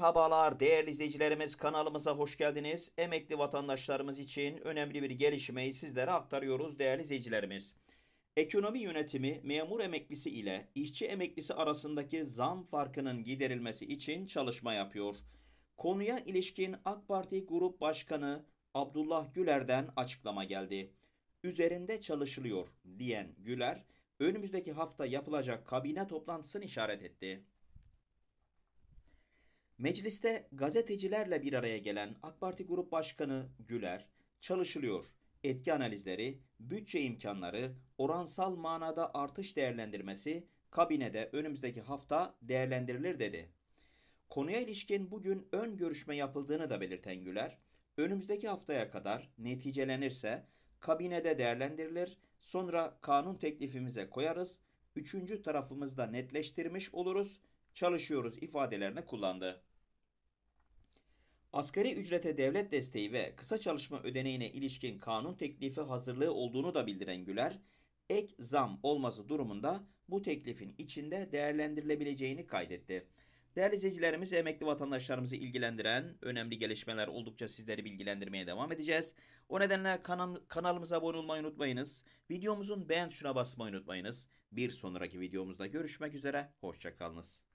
Merhabalar değerli izleyicilerimiz kanalımıza hoş geldiniz. Emekli vatandaşlarımız için önemli bir gelişmeyi sizlere aktarıyoruz değerli izleyicilerimiz. Ekonomi yönetimi memur emeklisi ile işçi emeklisi arasındaki zam farkının giderilmesi için çalışma yapıyor. Konuya ilişkin AK Parti Grup Başkanı Abdullah Güler'den açıklama geldi. Üzerinde çalışılıyor diyen Güler önümüzdeki hafta yapılacak kabine toplantısını işaret etti. Mecliste gazetecilerle bir araya gelen AK Parti Grup Başkanı Güler, çalışılıyor. Etki analizleri, bütçe imkanları, oransal manada artış değerlendirmesi kabinede önümüzdeki hafta değerlendirilir dedi. Konuya ilişkin bugün ön görüşme yapıldığını da belirten Güler, önümüzdeki haftaya kadar neticelenirse kabinede değerlendirilir, sonra kanun teklifimize koyarız, üçüncü tarafımızda netleştirmiş oluruz, çalışıyoruz ifadelerini kullandı. Asgari ücrete devlet desteği ve kısa çalışma ödeneğine ilişkin kanun teklifi hazırlığı olduğunu da bildiren Güler, ek zam olması durumunda bu teklifin içinde değerlendirilebileceğini kaydetti. Değerli izleyicilerimiz, emekli vatandaşlarımızı ilgilendiren önemli gelişmeler oldukça sizleri bilgilendirmeye devam edeceğiz. O nedenle kanal, kanalımıza abone olmayı unutmayınız. Videomuzun beğen tuşuna basmayı unutmayınız. Bir sonraki videomuzda görüşmek üzere, hoşçakalınız.